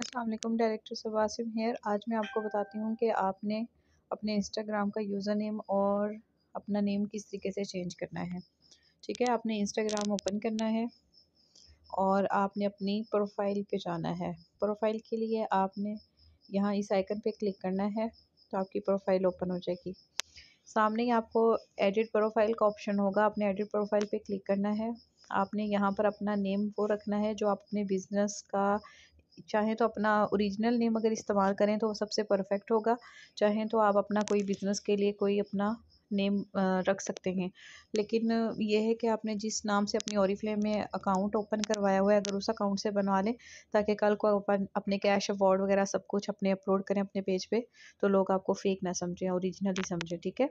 Aslam director सवासिम hair आज मैं आपको बताती हूँ कि आपने अपने इंस्टाग्राम का यूज़र नेम और अपना नेम किस तरीके से चेंज करना है ठीक है आपने इंस्टाग्राम ओपन करना है और आपने अपनी प्रोफाइल पे जाना है प्रोफाइल के लिए आपने यहाँ इस आइकन पे क्लिक करना है तो आपकी प्रोफाइल ओपन हो जाएगी सामने ही आपको एडिट प्रोफाइल का ऑप्शन होगा आपने एडिट प्रोफाइल पर क्लिक करना है आपने यहाँ पर अपना नेम वो रखना है जो आपने बिज़नेस का चाहें तो अपना ओरिजिनल नेम अगर इस्तेमाल करें तो सबसे परफेक्ट होगा चाहें तो आप अपना कोई बिज़नेस के लिए कोई अपना नेम रख सकते हैं लेकिन यह है कि आपने जिस नाम से अपनी ऑरीफ्लेम में अकाउंट ओपन करवाया हुआ है अगर उस अकाउंट से बनवा लें ताकि कल को अपन अपने कैश अवार्ड वगैरह सब कुछ अपने अपलोड करें अपने पेज पे तो लोग आपको फेक ना समझें ओरिजिनल ही समझें ठीक है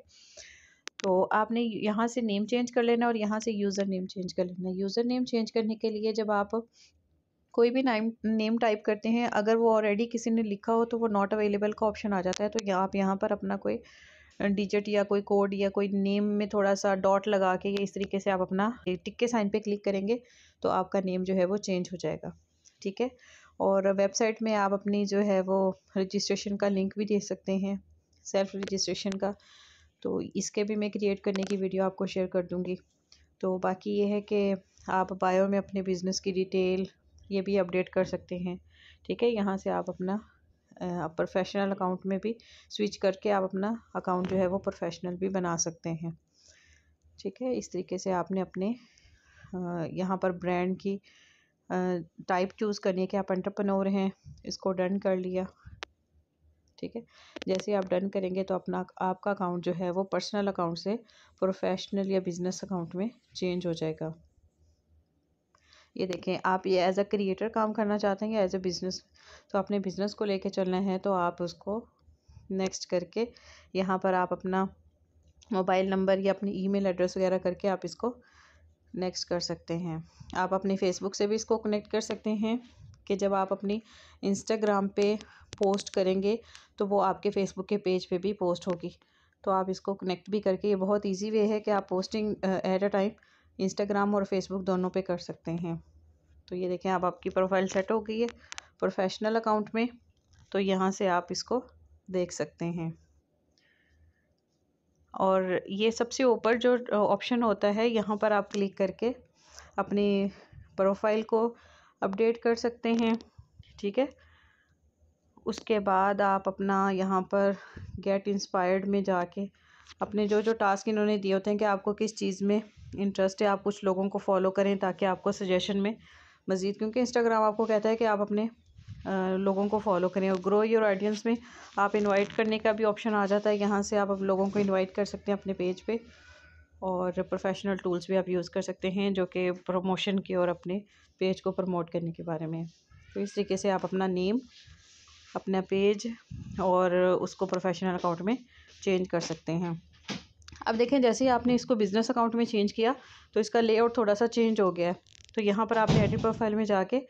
तो आपने यहाँ से नेम चेंज कर लेना और यहाँ से यूज़र नेम चेंज कर लेना यूज़र नेम चेंज करने के लिए जब आप कोई भी नाइम नेम टाइप करते हैं अगर वो ऑलरेडी किसी ने लिखा हो तो वो नॉट अवेलेबल का ऑप्शन आ जाता है तो आप यहाँ पर अपना कोई डिजिट या कोई कोड या कोई नेम में थोड़ा सा डॉट लगा के इस तरीके से आप अपना टिक के साइन पे क्लिक करेंगे तो आपका नेम जो है वो चेंज हो जाएगा ठीक है और वेबसाइट में आप अपनी जो है वो रजिस्ट्रेशन का लिंक भी दे सकते हैं सेल्फ रजिस्ट्रेशन का तो इसके भी मैं क्रिएट करने की वीडियो आपको शेयर कर दूँगी तो बाकी ये है कि आप बायो में अपने बिज़नेस की डिटेल ये भी अपडेट कर सकते हैं ठीक है यहाँ से आप अपना प्रोफेशनल अकाउंट में भी स्विच करके आप अपना अकाउंट जो है वो प्रोफेशनल भी बना सकते हैं ठीक है इस तरीके से आपने अपने यहाँ पर ब्रांड की टाइप चूज़ करनी है कि आप एंटरप्रेन्योर हैं इसको डन कर लिया ठीक है जैसे आप डन करेंगे तो अपना आपका अकाउंट जो है वो पर्सनल अकाउंट से प्रोफेशनल या बिज़नेस अकाउंट में चेंज हो जाएगा ये देखें आप ये एज अ क्रिएटर काम करना चाहते हैं या एज अ बिज़नेस तो आपने बिज़नेस को लेके चलना है तो आप उसको नेक्स्ट करके यहाँ पर आप अपना मोबाइल नंबर या अपनी ईमेल एड्रेस वगैरह करके आप इसको नेक्स्ट कर सकते हैं आप अपने फेसबुक से भी इसको कनेक्ट कर सकते हैं कि जब आप अपनी इंस्टाग्राम पे पोस्ट करेंगे तो वो आपके फेसबुक के पेज पे भी पोस्ट होगी तो आप इसको कनेक्ट भी करके ये बहुत इजी वे है कि आप posting at a time Instagram और फेसबुक दोनों पे कर सकते हैं तो ये देखें आप आपकी प्रोफाइल सेट हो गई है प्रोफेशनल अकाउंट में तो यहाँ से आप इसको देख सकते हैं और ये सबसे ऊपर जो ऑप्शन होता है यहाँ पर आप क्लिक करके अपनी प्रोफाइल को अपडेट कर सकते हैं ठीक है उसके बाद आप अपना यहाँ पर गेट इंस्पायर्ड में जाके अपने जो जो टास्क इन्होंने दिए होते हैं कि आपको किस चीज़ में इंटरेस्ट है आप कुछ लोगों को फॉलो करें ताकि आपको सजेशन में मज़ीद क्योंकि इंस्टाग्राम आपको कहता है कि आप अपने लोगों को फॉलो करें और ग्रो योर ऑडियंस में आप इनवाइट करने का भी ऑप्शन आ जाता है यहाँ से आप लोगों को इनवाइट कर सकते हैं अपने पेज पे और प्रोफेशनल टूल्स भी आप यूज़ कर सकते हैं जो कि प्रमोशन के और अपने पेज को प्रमोट करने के बारे में तो इस तरीके से आप अपना नेम अपना पेज और उसको प्रोफेशनल अकाउंट में चेंज कर सकते हैं अब देखें जैसे ही आपने इसको बिज़नेस अकाउंट में चेंज किया तो इसका लेआउट थोड़ा सा चेंज हो गया है तो यहाँ पर आपने एडिट प्रोफाइल में जाके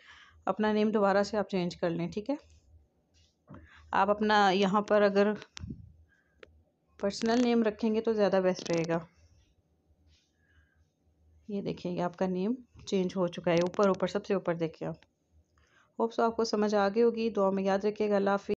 अपना नेम दोबारा से आप चेंज कर लें ठीक है आप अपना यहाँ पर अगर पर्सनल नेम रखेंगे तो ज़्यादा बेस्ट रहेगा ये देखिए आपका नेम चेंज हो चुका है ऊपर ऊपर सबसे ऊपर देखिए आप होप्स तो आपको समझ आ गई होगी दुआ में याद रखिएगा अल्लाह हाफि